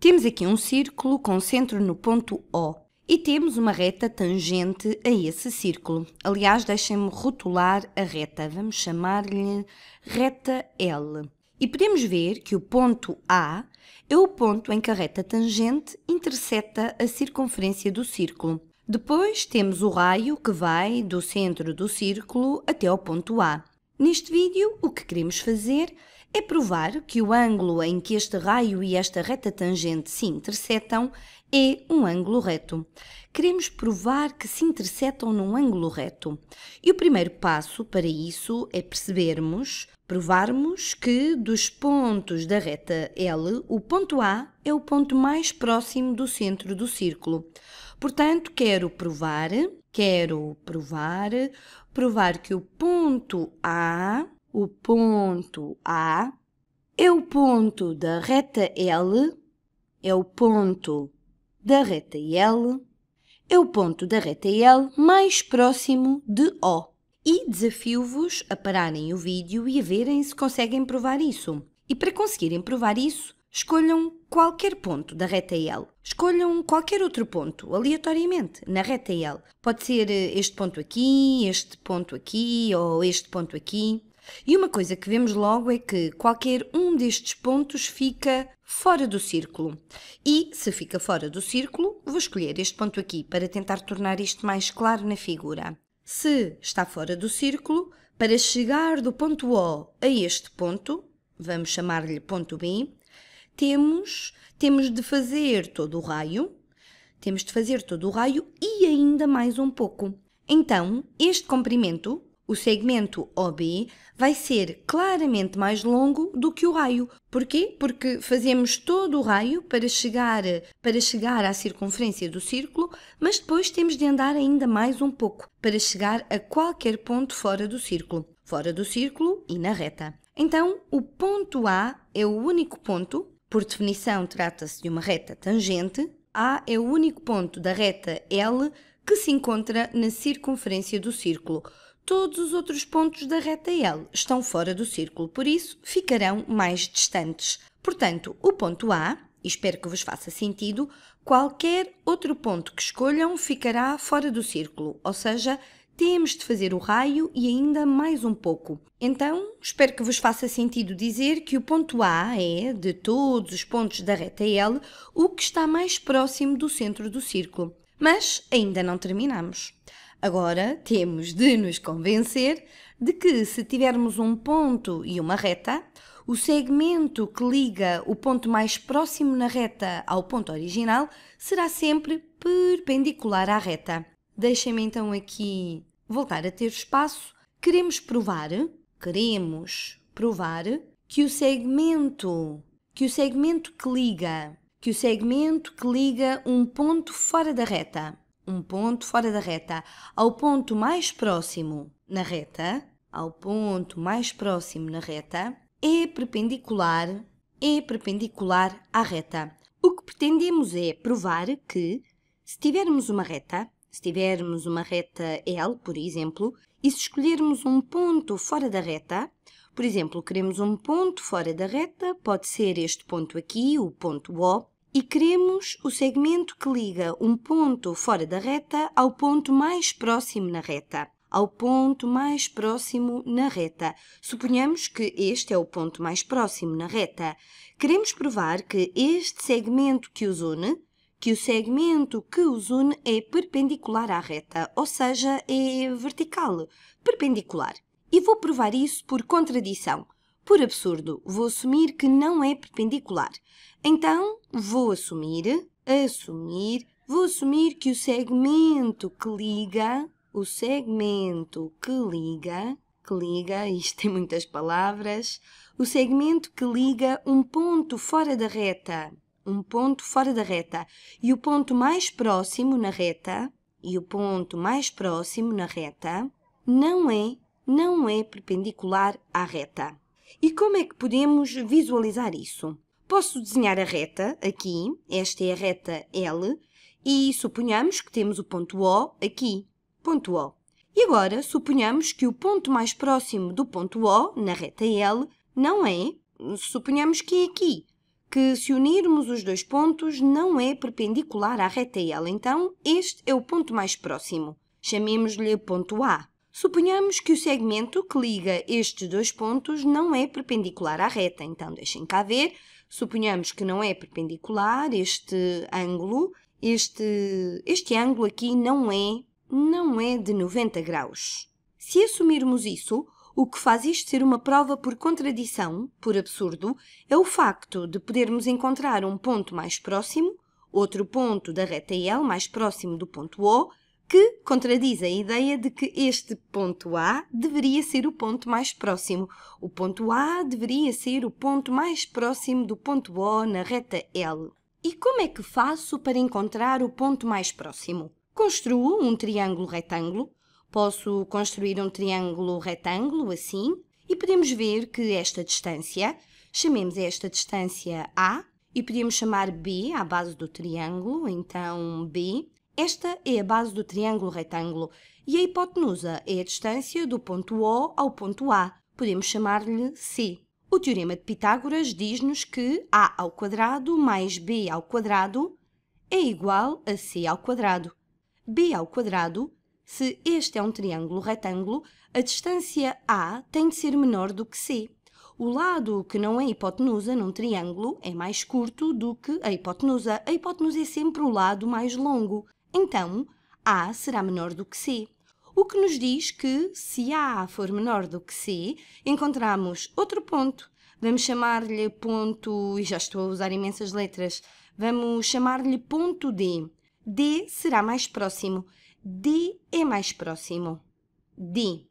Temos aqui um círculo com centro no ponto O e temos uma reta tangente a esse círculo. Aliás, deixem-me rotular a reta, vamos chamar-lhe reta L. E podemos ver que o ponto A é o ponto em que a reta tangente intersecta a circunferência do círculo. Depois temos o raio que vai do centro do círculo até ao ponto A. Neste vídeo, o que queremos fazer é provar que o ângulo em que este raio e esta reta tangente se intersetam é um ângulo reto. Queremos provar que se intersetam num ângulo reto. E o primeiro passo para isso é percebermos, provarmos que dos pontos da reta L, o ponto A é o ponto mais próximo do centro do círculo. Portanto, quero provar, quero provar, provar que o ponto A o ponto A, é o ponto da reta L, é o ponto da reta L, é o ponto da reta L mais próximo de O. E desafio-vos a pararem o vídeo e a verem se conseguem provar isso. E para conseguirem provar isso, escolham qualquer ponto da reta L. Escolham qualquer outro ponto, aleatoriamente, na reta L. Pode ser eh, este ponto aqui, este ponto aqui ou este ponto aqui. E uma coisa que vemos logo é que qualquer um destes pontos fica fora do círculo. E, se fica fora do círculo, vou escolher este ponto aqui para tentar tornar isto mais claro na figura. Se está fora do círculo, para chegar do ponto O a este ponto, vamos chamar-lhe ponto B, temos, temos de fazer todo o raio, temos de fazer todo o raio e ainda mais um pouco. Então, este comprimento o segmento OB vai ser claramente mais longo do que o raio. Porquê? Porque fazemos todo o raio para chegar, para chegar à circunferência do círculo, mas depois temos de andar ainda mais um pouco para chegar a qualquer ponto fora do círculo, fora do círculo e na reta. Então, o ponto A é o único ponto, por definição trata-se de uma reta tangente, A é o único ponto da reta L que se encontra na circunferência do círculo todos os outros pontos da reta L estão fora do círculo, por isso ficarão mais distantes. Portanto, o ponto A, espero que vos faça sentido, qualquer outro ponto que escolham ficará fora do círculo, ou seja, temos de fazer o raio e ainda mais um pouco. Então, espero que vos faça sentido dizer que o ponto A é, de todos os pontos da reta L, o que está mais próximo do centro do círculo. Mas ainda não terminamos. Agora temos de nos convencer de que, se tivermos um ponto e uma reta, o segmento que liga o ponto mais próximo na reta ao ponto original será sempre perpendicular à reta. Deixem-me então aqui voltar a ter espaço. Queremos provar, queremos provar que o segmento, que o segmento que liga, que o segmento que liga um ponto fora da reta um ponto fora da reta, ao ponto mais próximo na reta, ao ponto mais próximo na reta, é perpendicular, é perpendicular à reta. O que pretendemos é provar que, se tivermos uma reta, se tivermos uma reta L, por exemplo, e se escolhermos um ponto fora da reta, por exemplo, queremos um ponto fora da reta, pode ser este ponto aqui, o ponto O, e queremos o segmento que liga um ponto fora da reta ao ponto mais próximo na reta. Ao ponto mais próximo na reta. Suponhamos que este é o ponto mais próximo na reta. Queremos provar que este segmento que os une, que o segmento que os une é perpendicular à reta, ou seja, é vertical, perpendicular. E vou provar isso por contradição. Por absurdo, vou assumir que não é perpendicular. Então, vou assumir, assumir, vou assumir que o segmento que liga, o segmento que liga, que liga, isto tem muitas palavras, o segmento que liga um ponto fora da reta, um ponto fora da reta, e o ponto mais próximo na reta, e o ponto mais próximo na reta, não é, não é perpendicular à reta. E como é que podemos visualizar isso? Posso desenhar a reta aqui, esta é a reta L, e suponhamos que temos o ponto O aqui, ponto O. E agora, suponhamos que o ponto mais próximo do ponto O, na reta L, não é, suponhamos que é aqui, que se unirmos os dois pontos não é perpendicular à reta L, então este é o ponto mais próximo. Chamemos-lhe ponto A. Suponhamos que o segmento que liga estes dois pontos não é perpendicular à reta, então deixem cá ver. Suponhamos que não é perpendicular este ângulo, este, este ângulo aqui não é, não é de 90 graus. Se assumirmos isso, o que faz isto ser uma prova por contradição, por absurdo, é o facto de podermos encontrar um ponto mais próximo, outro ponto da reta L mais próximo do ponto O, que contradiz a ideia de que este ponto A deveria ser o ponto mais próximo. O ponto A deveria ser o ponto mais próximo do ponto O na reta L. E como é que faço para encontrar o ponto mais próximo? Construo um triângulo retângulo. Posso construir um triângulo retângulo assim e podemos ver que esta distância, chamemos esta distância A e podemos chamar B à base do triângulo, então B esta é a base do triângulo retângulo e a hipotenusa é a distância do ponto O ao ponto A, podemos chamar-lhe C. O teorema de Pitágoras diz-nos que A ao quadrado mais B ao quadrado é igual a C ao quadrado. B ao quadrado, se este é um triângulo retângulo, a distância A tem de ser menor do que C. O lado que não é hipotenusa num triângulo é mais curto do que a hipotenusa. A hipotenusa é sempre o lado mais longo. Então, A será menor do que C, o que nos diz que, se A for menor do que C, encontramos outro ponto. Vamos chamar-lhe ponto, e já estou a usar imensas letras, vamos chamar-lhe ponto D. D será mais próximo. D é mais próximo. D.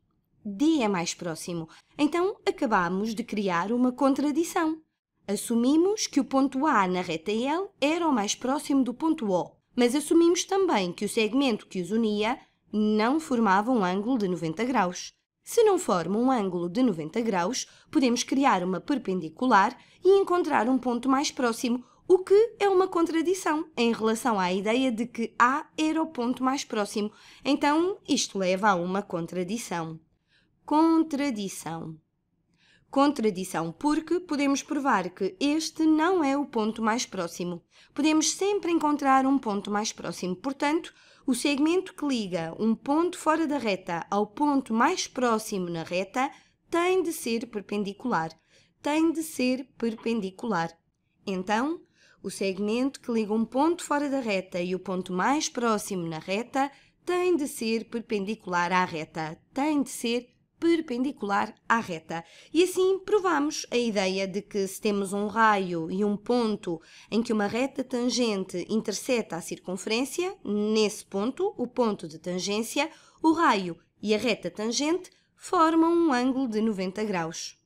D é mais próximo. Então, acabamos de criar uma contradição. Assumimos que o ponto A na reta L era o mais próximo do ponto O mas assumimos também que o segmento que os unia não formava um ângulo de 90 graus. Se não forma um ângulo de 90 graus, podemos criar uma perpendicular e encontrar um ponto mais próximo, o que é uma contradição em relação à ideia de que A era o ponto mais próximo. Então, isto leva a uma contradição. Contradição. Contradição porque podemos provar que este não é o ponto mais próximo. Podemos sempre encontrar um ponto mais próximo. Portanto, o segmento que liga um ponto fora da reta ao ponto mais próximo na reta tem de ser perpendicular. Tem de ser perpendicular. Então, o segmento que liga um ponto fora da reta e o ponto mais próximo na reta tem de ser perpendicular à reta. Tem de ser perpendicular à reta. E assim provamos a ideia de que se temos um raio e um ponto em que uma reta tangente interseta a circunferência, nesse ponto, o ponto de tangência, o raio e a reta tangente formam um ângulo de 90 graus.